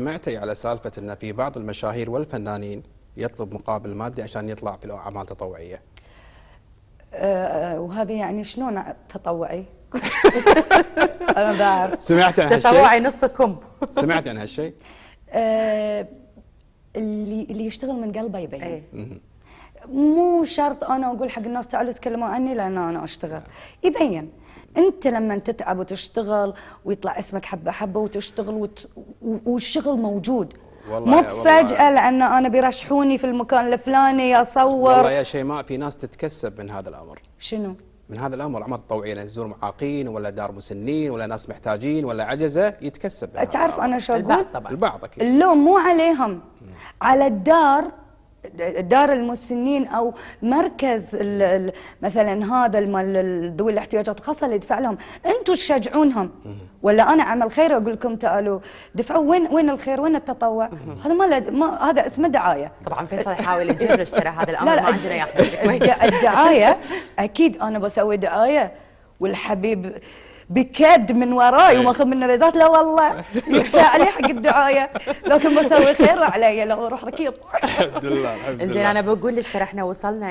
سمعتي على سالفة أن في بعض المشاهير والفنانين يطلب مقابل مادي عشان يطلع في الأعمال التطوعية أه، وهذه يعني شلون تطوعي؟ أنا بعرف سمعت عن هالشيء؟ تطوعي نصكم سمعت عن هالشيء؟ أه، اللي اللي يشتغل من قلبه يبين إيه. مو شرط انا اقول حق الناس تعالوا تكلموا عني لان انا اشتغل يبين انت لما تتعب وتشتغل ويطلع اسمك حبه حبه وتشتغل وت... والشغل موجود والله مو فجاه لأن أنا بيرشحوني في المكان الفلاني أصور والله يا شيماء في ناس تتكسب من هذا الأمر شنو؟ من هذا الامر الاعمال التطوعيه يعني تزور معاقين ولا دار مسنين ولا ناس محتاجين ولا عجزه يتكسب تعرف انا شو اقول؟ البعض طبعا البعض اكيد اللوم مو عليهم على الدار دار المسنين او مركز مثلا هذا مال ذوي الاحتياجات الخاصه اللي يدفع لهم انتم تشجعونهم ولا انا اعمل خير اقول لكم تعالوا دفعوا وين وين الخير وين التطوع هذا ما, ما هذا اسمه دعايه طبعا فيصل يحاول يجر اشترى هذا الامر ما عندنا يا الدعايه اكيد انا بسوي دعايه والحبيب بكاد من وراي إيه. وماخذ منه بيزات لا والله يساء حق الدعايه لكن بسوي خير علي لو اروح ركيب الحمد لله الحمد لله زين انا بقول لك ترى احنا وصلنا